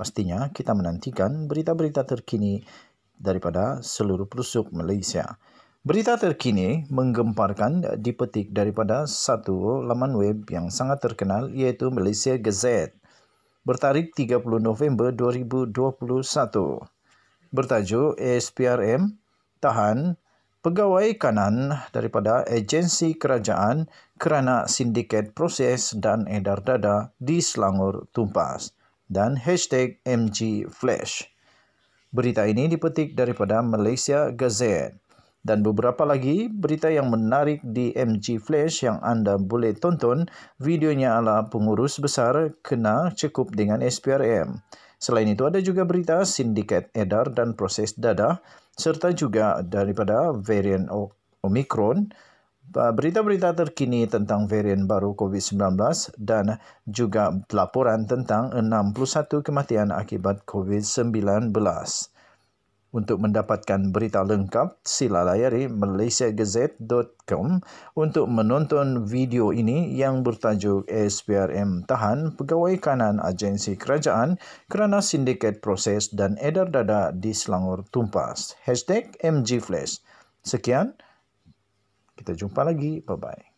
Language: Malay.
Pastinya kita menantikan berita-berita terkini daripada seluruh pelosok Malaysia. Berita terkini menggemparkan dipetik daripada satu laman web yang sangat terkenal iaitu Malaysia Gazette bertarik 30 November 2021 bertajuk ASPRM tahan pegawai kanan daripada agensi kerajaan kerana sindiket proses dan edar dada di Selangor tumpas dan hashtag MGFlash. Berita ini dipetik daripada Malaysia Gazette. Dan beberapa lagi berita yang menarik di MG Flash yang anda boleh tonton, videonya adalah pengurus besar kena cukup dengan SPRM. Selain itu ada juga berita sindiket edar dan proses dadah serta juga daripada varian Omicron. Omikron berita-berita terkini tentang varian baru COVID-19 dan juga laporan tentang 61 kematian akibat COVID-19. Untuk mendapatkan berita lengkap, sila layari malaysiagazette.com untuk menonton video ini yang bertajuk SPRM Tahan Pegawai Kanan Agensi Kerajaan kerana sindiket proses dan edar dada di Selangor Tumpas. Hashtag MG Flash. Sekian. Kita jumpa lagi. Bye-bye.